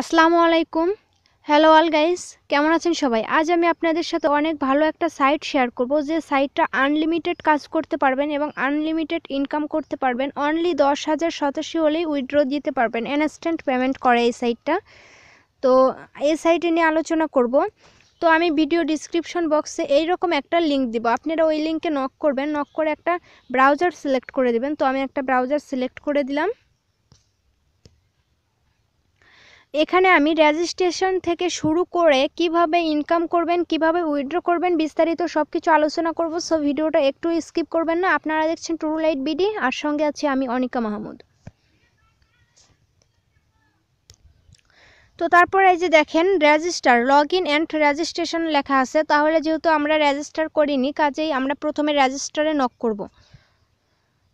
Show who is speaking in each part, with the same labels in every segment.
Speaker 1: আসসালামু আলাইকুম hello all guys কেমন আছেন সবাই আজ আমি আপনাদের সাথে অনেক ভালো একটা সাইট শেয়ার করব যে সাইটটা আনলিমিটেড কাজ করতে পারবেন এবং আনলিমিটেড ইনকাম করতে পারবেন অনলি দশ হাজার সতাশি হলেই উইড্রো দিতে পারবেন ইনস্ট্যান্ট পেমেন্ট করে এই সাইটটা তো এই সাইটে নিয়ে আলোচনা করব তো আমি ভিডিও ডিসক্রিপশন বক্সে এই রকম একটা লিঙ্ক দিব আপনারা ওই লিঙ্কে নক করবেন নক করে একটা ব্রাউজার সিলেক্ট করে দেবেন তো আমি একটা ব্রাউজার সিলেক্ট করে দিলাম এখানে আমি রেজিস্ট্রেশন থেকে শুরু করে কিভাবে ইনকাম করবেন কিভাবে উইথড্র করবেন বিস্তারিত সব কিছু আলোচনা করব সো ভিডিওটা একটু স্কিপ করবেন না আপনারা দেখছেন ট্রু লাইট বিডি আর সঙ্গে আছি আমি অনিকা মাহমুদ তো তারপর এই যে দেখেন register log in and registration লেখা আছে তাহলে যেহেতু আমরা রেজিস্টার করিনি কাজেই আমরা প্রথমে রেজিস্টারে নক করব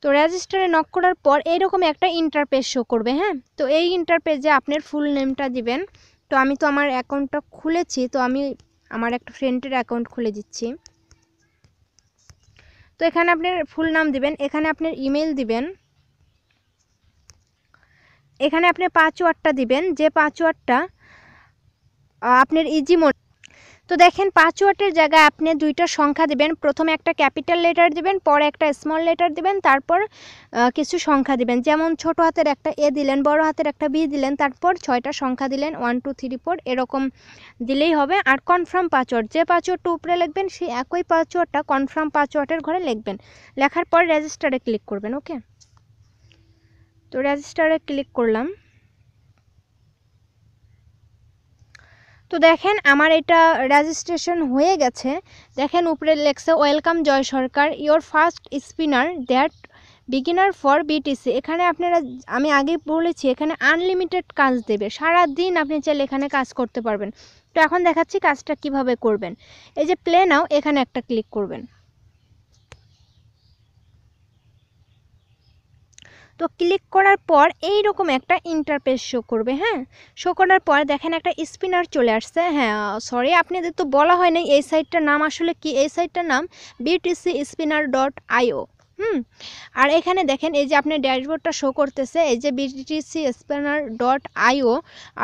Speaker 1: তো রেজিস্টারে নক করার পর এইরকম একটা ইন্টারপেজ শো করবে হ্যাঁ তো এই ইন্টারপেজে আপনার ফুল নেমটা দিবেন তো আমি তো আমার অ্যাকাউন্টটা খুলেছি তো আমি আমার একটা ফ্রেন্ডের অ্যাকাউন্ট খুলে দিচ্ছি তো এখানে আপনার ফুল নাম দিবেন এখানে আপনার ইমেল দিবেন এখানে আপনি ওয়ার্ডটা দিবেন যে ওয়ার্ডটা আপনার ইজি মোড তো দেখেন পাঁচওয়ার্ডের জায়গায় আপনি দুইটা সংখ্যা দেবেন প্রথমে একটা ক্যাপিটাল লেটার দেবেন পরে একটা স্মল লেটার দেবেন তারপর কিছু সংখ্যা দেবেন যেমন ছোট হাতের একটা এ দিলেন বড় হাতের একটা বি দিলেন তারপর ছয়টা সংখ্যা দিলেন ওয়ান টু থ্রি ফোর এরকম দিলেই হবে আর কনফার্ম পাঁচওয়ার্ড যে পাসওয়ার্ডটা উপরে লিখবেন সেই একই পাঁচওয়ার্ডটা কনফার্ম পাঁচওয়ার্ডের ঘরে লিখবেন লেখার পর রেজিস্টারে ক্লিক করবেন ওকে তো রেজিস্টারে ক্লিক করলাম তো দেখেন আমার এটা রেজিস্ট্রেশন হয়ে গেছে দেখেন উপরে লেখছে welcome Joy Sarkar your first spinner that beginner for BTC এখানে আপনারা আমি আগে বলেছি এখানে আনলিমিটেড কাজ দেবে সারা দিন আপনি চাইলে এখানে কাজ করতে পারবেন তো এখন দেখাচ্ছি কাজটা কিভাবে করবেন এই যে প্লে নাও এখানে একটা ক্লিক করবেন তো ক্লিক করার পর এই রকম একটা ইন্টারপেস শো করবে হ্যাঁ শো করার পর দেখেন একটা স্পিনার চলে আসছে হ্যাঁ সরি আপনাদের তো বলা হয় নাই এই সাইটটার নাম আসলে কি এই সাইটটার নাম বিটিসি স্পিনার ডট আইও হুম আর এখানে দেখেন এই যে আপনি ড্যাশবোর্ডটা শো করতেছে এই যে বিটিসি স্পিনার ডট আইও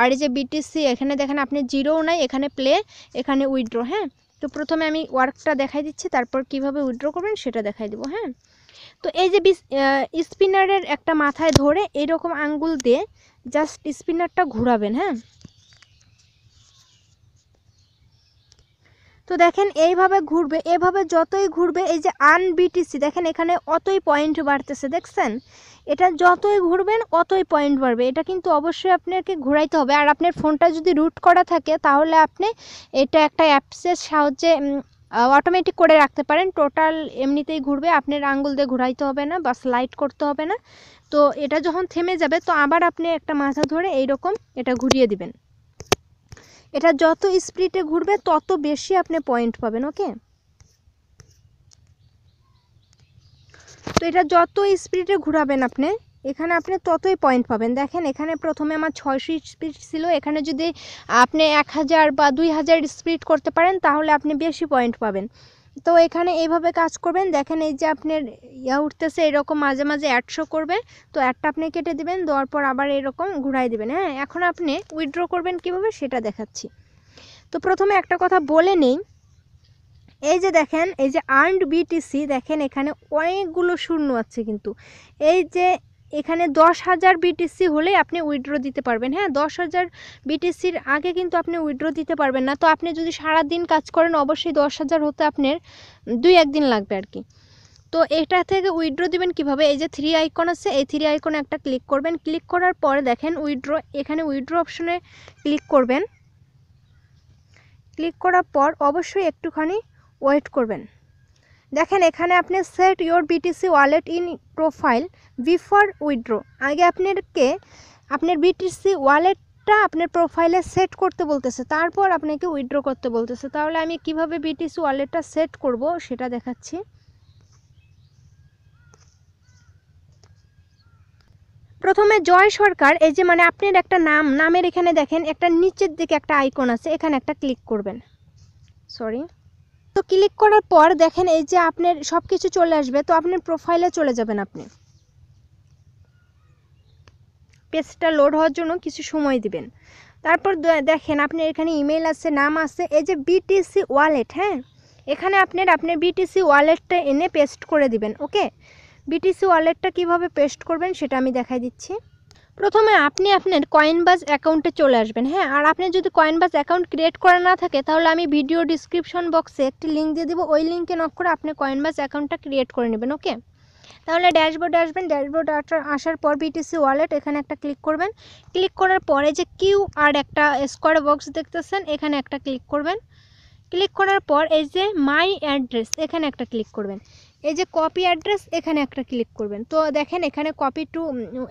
Speaker 1: আর এই যে বিটিসি এখানে দেখেন আপনি জিরোও নাই এখানে প্লে এখানে উইড্রো হ্যাঁ তো প্রথমে আমি ওয়ার্কটা দেখাই দিচ্ছি তারপর কিভাবে উইড্রো করবেন সেটা দেখাই দেবো হ্যাঁ তো এই যে স্পিনারের একটা মাথায় ধরে এরকম আঙ্গুল দিয়ে জাস্ট স্পিনারটা ঘুরাবেন হ্যাঁ তো দেখেন এইভাবে ঘুরবে এভাবে যতই ঘুরবে এই যে আনবিটিসি দেখেন এখানে অতই পয়েন্ট বাড়তেছে দেখছেন এটা যতই ঘুরবেন অতই পয়েন্ট বাড়বে এটা কিন্তু অবশ্যই আপনাকে ঘুরাইতে হবে আর আপনার ফোনটা যদি রুট করা থাকে তাহলে আপনি এটা একটা অ্যাপসের সাহায্যে অটোমেটিক করে রাখতে পারেন টোটাল এমনিতেই ঘুরবে আপনার আঙ্গুল দিয়ে ঘুরাইতে হবে না বা স্লাইড করতে হবে না তো এটা যখন থেমে যাবে তো আবার আপনি একটা মাথা ধরে এই রকম এটা ঘুরিয়ে দিবেন এটা যত স্পিডে ঘুরবে তত বেশি আপনি পয়েন্ট পাবেন ওকে তো এটা যত স্পিডে ঘুরাবেন আপনি এখানে আপনি ততই পয়েন্ট পাবেন দেখেন এখানে প্রথমে আমার ছয়শো স্পিড ছিল এখানে যদি আপনি এক হাজার বা দুই হাজার স্পিড করতে পারেন তাহলে আপনি বেশি পয়েন্ট পাবেন তো এখানে এইভাবে কাজ করবেন দেখেন এই যে আপনার ইয়া উঠতেছে এরকম মাঝে মাঝে অ্যাডশো করবে তো অ্যাডটা আপনি কেটে দিবেন দেওয়ার পর আবার এরকম ঘুরাই দিবেন হ্যাঁ এখন আপনি উইথড্র করবেন কিভাবে সেটা দেখাচ্ছি তো প্রথমে একটা কথা বলে নেই এই যে দেখেন এই যে আর্নড বিটিসি দেখেন এখানে অনেকগুলো শূন্য আছে কিন্তু এই যে এখানে দশ হাজার বিটিসি হলে আপনি উইড্রো দিতে পারবেন হ্যাঁ দশ হাজার বিটিসির আগে কিন্তু আপনি উইড্রো দিতে পারবেন না তো আপনি যদি সারা দিন কাজ করেন অবশ্যই দশ হাজার হতে আপনার দুই একদিন লাগবে আর কি তো এটা থেকে উইড্রো দিবেন কিভাবে এই যে থ্রি আইকন আছে এই থ্রি আইকনে একটা ক্লিক করবেন ক্লিক করার পরে দেখেন উইড্রো এখানে উইড্রো অপশনে ক্লিক করবেন ক্লিক করার পর অবশ্যই একটুখানি ওয়েট করবেন দেখেন এখানে আপনি set your BTC wallet in profile before withdraw আগে আপনাকে আপনার বিটিসি ওয়ালেট আপনার প্রোফাইলে সেট করতে বলতেছে তারপর আপনাকে উইড্রো করতে বলতেছে তাহলে আমি কিভাবে বিটিসি ওয়ালেটটা সেট করব সেটা দেখাচ্ছি প্রথমে জয় সরকার এই যে মানে আপনার একটা নাম নামের এখানে দেখেন একটা নিচের দিকে একটা আইকন আছে এখানে একটা ক্লিক করবেন সরি তো ক্লিক করার পর দেখেন এই যে আপনার সব কিছু চলে আসবে তো আপনার প্রোফাইলে চলে যাবেন আপনি পেজটা লোড হওয়ার জন্য কিছু সময় দিবেন তারপর দেখেন আপনি এখানে ইমেল আছে নাম আছে এই যে বিটিসি ওয়ালেট হ্যাঁ এখানে আপনার আপনি বিটিসি ওয়ালেটটা এনে পেস্ট করে দিবেন ওকে বিটিসি ওয়ালেটটা কিভাবে পেস্ট করবেন সেটা আমি দেখাই দিচ্ছি প্রথমে আপনি আপনার কয়েনবাজ অ্যাকাউন্টে চলে আসবেন হ্যাঁ আর আপনি যদি কয়েনবাজ অ্যাকাউন্ট ক্রিয়েট করা না থাকে তাহলে আমি ভিডিও ডিসক্রিপশন বক্সে একটি লিঙ্ক দিয়ে দেবো ওই লিঙ্কে নক করে আপনি কয়েনবাজ অ্যাকাউন্টটা ক্রিয়েট করে নেবেন ওকে তাহলে ড্যাশবোর্ডে আসবেন ড্যাশবোর্ড আসার পর বিটিসি ওয়ালেট এখানে একটা ক্লিক করবেন ক্লিক করার পরে যে কিউ আর একটা স্কোয়ার বক্স দেখতেছেন এখানে একটা ক্লিক করবেন ক্লিক করার পর এই যে মাই অ্যাড্রেস এখানে একটা ক্লিক করবেন এই যে কপি অ্যাড্রেস এখানে একটা ক্লিক করবেন তো দেখেন এখানে কপি টু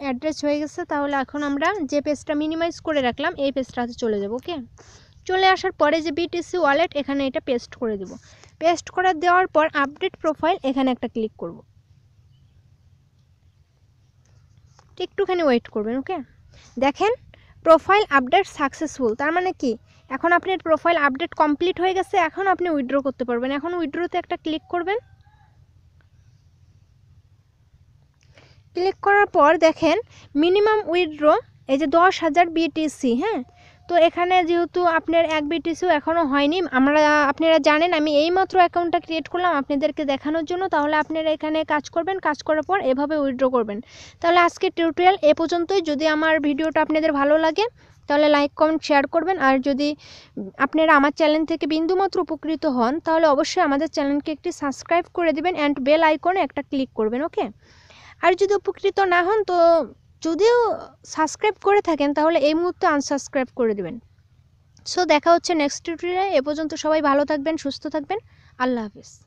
Speaker 1: অ্যাড্রেস হয়ে গেছে তাহলে এখন আমরা যে পেজটা মিনিমাইজ করে রাখলাম এই পেজটাতে চলে যাব ওকে চলে আসার পরে যে বিটিসি ওয়ালেট এখানে এটা পেস্ট করে দেব পেস্ট করে দেওয়ার পর আপডেট প্রোফাইল এখানে একটা ক্লিক করব একটুখানি ওয়েট করবেন ওকে দেখেন প্রোফাইল আপডেট সাকসেসফুল তার মানে কি এখন আপনার প্রোফাইল আপডেট কমপ্লিট হয়ে গেছে এখন আপনি উইড্রো করতে পারবেন এখন উইড্রোতে একটা ক্লিক করবেন ক্লিক করার পর দেখেন মিনিমাম উইড্রো এই যে দশ হাজার বিটিসি হ্যাঁ তো এখানে যেহেতু আপনার এক বিটিসিও এখনও হয়নি আমরা আপনারা জানেন আমি এইমাত্র অ্যাকাউন্টটা ক্রিয়েট করলাম আপনাদেরকে দেখানোর জন্য তাহলে আপনারা এখানে কাজ করবেন কাজ করার পর এভাবে উইড্রো করবেন তাহলে আজকে টিউটোরিয়াল এ পর্যন্তই যদি আমার ভিডিওটা আপনাদের ভালো লাগে তাহলে লাইক কমেন্ট শেয়ার করবেন আর যদি আপনারা আমার চ্যানেল থেকে বিন্দুমাত্র উপকৃত হন তাহলে অবশ্যই আমাদের চ্যানেলকে একটি সাবস্ক্রাইব করে দেবেন অ্যান্ড বেল আইকনে একটা ক্লিক করবেন ওকে আর যদি উপকৃত না হন তো যদিও সাবস্ক্রাইব করে থাকেন তাহলে এই মুহূর্তে আনসাবস্ক্রাইব করে দেবেন সো দেখা হচ্ছে নেক্সট টিউটোরিয়ালে এ পর্যন্ত সবাই ভালো থাকবেন সুস্থ থাকবেন আল্লাহ হাফিজ